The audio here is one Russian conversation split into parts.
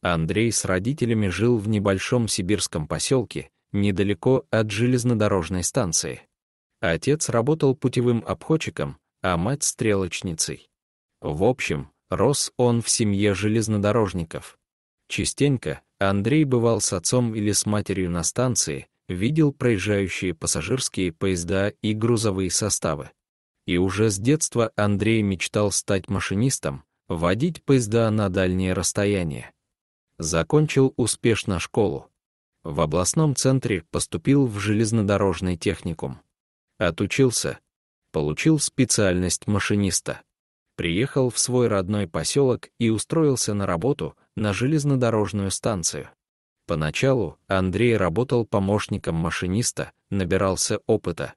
Андрей с родителями жил в небольшом сибирском поселке, недалеко от железнодорожной станции. Отец работал путевым обходчиком, а мать — стрелочницей. В общем, рос он в семье железнодорожников. Частенько Андрей бывал с отцом или с матерью на станции, видел проезжающие пассажирские поезда и грузовые составы. И уже с детства Андрей мечтал стать машинистом, водить поезда на дальние расстояния закончил успешно школу. В областном центре поступил в железнодорожный техникум. Отучился. Получил специальность машиниста. Приехал в свой родной поселок и устроился на работу на железнодорожную станцию. Поначалу Андрей работал помощником машиниста, набирался опыта.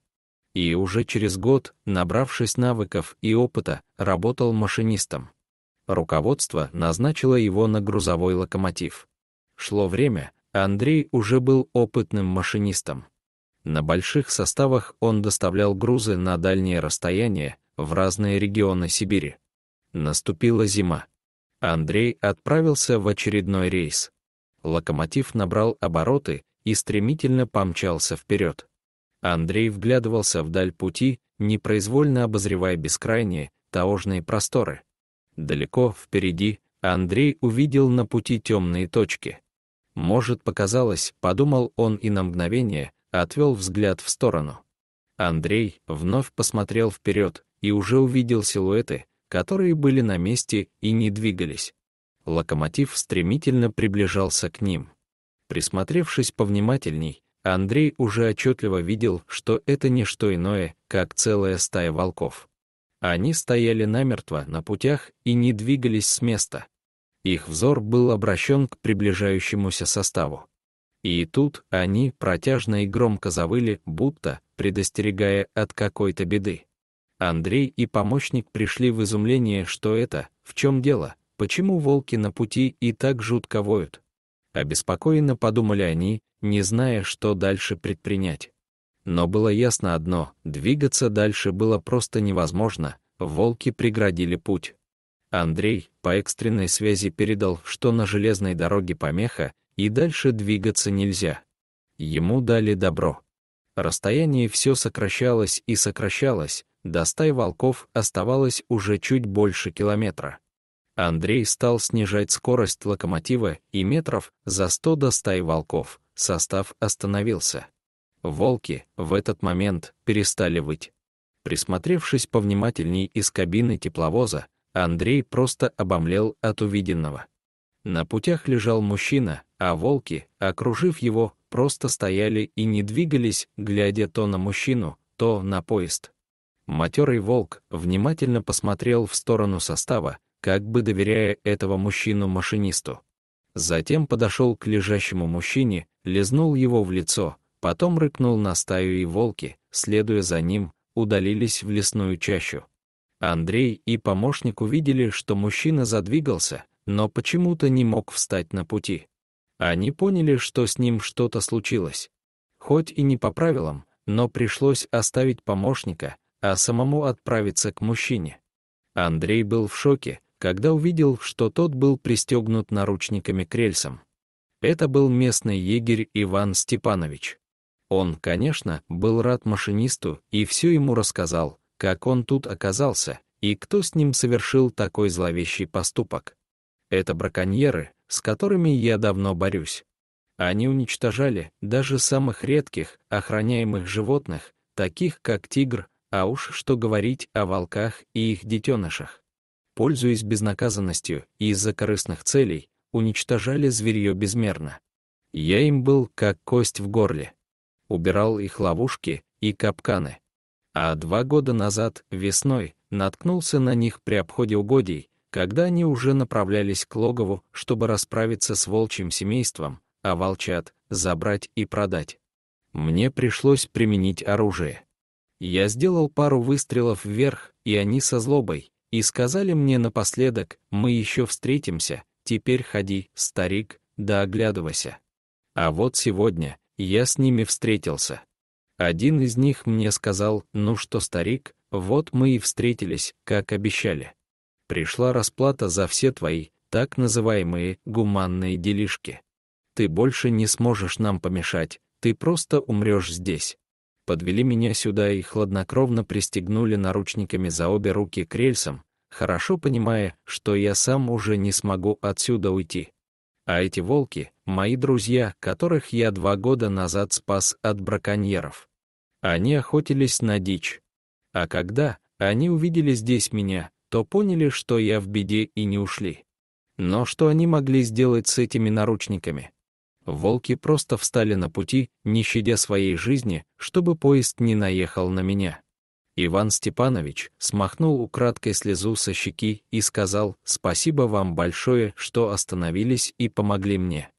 И уже через год, набравшись навыков и опыта, работал машинистом. Руководство назначило его на грузовой локомотив. Шло время, Андрей уже был опытным машинистом. На больших составах он доставлял грузы на дальние расстояния в разные регионы Сибири. Наступила зима. Андрей отправился в очередной рейс. Локомотив набрал обороты и стремительно помчался вперед. Андрей вглядывался вдаль пути, непроизвольно обозревая бескрайние таежные просторы. Далеко впереди Андрей увидел на пути темные точки. Может, показалось, подумал он и на мгновение отвел взгляд в сторону. Андрей вновь посмотрел вперед и уже увидел силуэты, которые были на месте и не двигались. Локомотив стремительно приближался к ним. Присмотревшись повнимательней, Андрей уже отчетливо видел, что это не что иное, как целая стая волков. Они стояли намертво на путях и не двигались с места. Их взор был обращен к приближающемуся составу. И тут они протяжно и громко завыли, будто предостерегая от какой-то беды. Андрей и помощник пришли в изумление, что это, в чем дело, почему волки на пути и так жутко воют. Обеспокоенно подумали они, не зная, что дальше предпринять. Но было ясно одно — двигаться дальше было просто невозможно, волки преградили путь. Андрей по экстренной связи передал, что на железной дороге помеха, и дальше двигаться нельзя. Ему дали добро. Расстояние все сокращалось и сокращалось, до стай волков оставалось уже чуть больше километра. Андрей стал снижать скорость локомотива и метров за сто до стаи волков. Состав остановился. Волки в этот момент перестали выть. Присмотревшись повнимательней из кабины тепловоза, Андрей просто обомлел от увиденного. На путях лежал мужчина, а волки, окружив его, просто стояли и не двигались, глядя то на мужчину, то на поезд. Матерый волк внимательно посмотрел в сторону состава, как бы доверяя этого мужчину-машинисту. Затем подошел к лежащему мужчине, лизнул его в лицо, Потом рыкнул на стаю и волки, следуя за ним, удалились в лесную чащу. Андрей и помощник увидели, что мужчина задвигался, но почему-то не мог встать на пути. Они поняли, что с ним что-то случилось. Хоть и не по правилам, но пришлось оставить помощника, а самому отправиться к мужчине. Андрей был в шоке, когда увидел, что тот был пристегнут наручниками к рельсам. Это был местный егерь Иван Степанович. Он, конечно, был рад машинисту и все ему рассказал, как он тут оказался и кто с ним совершил такой зловещий поступок. Это браконьеры, с которыми я давно борюсь. Они уничтожали даже самых редких, охраняемых животных, таких как тигр, а уж что говорить о волках и их детенышах. Пользуясь безнаказанностью и из-за корыстных целей, уничтожали зверье безмерно. Я им был как кость в горле убирал их ловушки и капканы. А два года назад, весной, наткнулся на них при обходе угодий, когда они уже направлялись к логову, чтобы расправиться с волчьим семейством, а волчат — забрать и продать. Мне пришлось применить оружие. Я сделал пару выстрелов вверх, и они со злобой, и сказали мне напоследок, мы еще встретимся, теперь ходи, старик, да оглядывайся. А вот сегодня, я с ними встретился. Один из них мне сказал, ну что, старик, вот мы и встретились, как обещали. Пришла расплата за все твои, так называемые, гуманные делишки. Ты больше не сможешь нам помешать, ты просто умрешь здесь. Подвели меня сюда и хладнокровно пристегнули наручниками за обе руки к рельсам, хорошо понимая, что я сам уже не смогу отсюда уйти. А эти волки — мои друзья, которых я два года назад спас от браконьеров. Они охотились на дичь. А когда они увидели здесь меня, то поняли, что я в беде и не ушли. Но что они могли сделать с этими наручниками? Волки просто встали на пути, не щадя своей жизни, чтобы поезд не наехал на меня. Иван Степанович смахнул украдкой слезу со щеки и сказал «Спасибо вам большое, что остановились и помогли мне».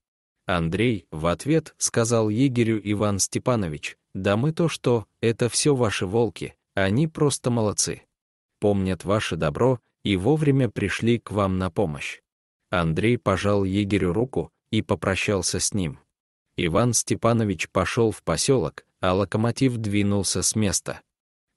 Андрей в ответ сказал егерю Иван Степанович «Да мы то что, это все ваши волки, они просто молодцы. Помнят ваше добро и вовремя пришли к вам на помощь». Андрей пожал егерю руку и попрощался с ним. Иван Степанович пошел в поселок, а локомотив двинулся с места.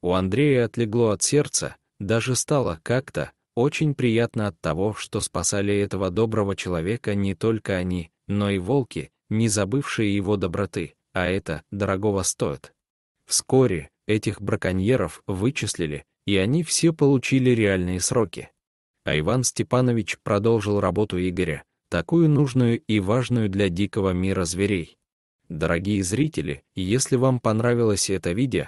У Андрея отлегло от сердца, даже стало как-то очень приятно от того, что спасали этого доброго человека не только они, но и волки, не забывшие его доброты, а это дорогого стоит. Вскоре этих браконьеров вычислили, и они все получили реальные сроки. А Иван Степанович продолжил работу Игоря, такую нужную и важную для дикого мира зверей. Дорогие зрители, если вам понравилось это видео,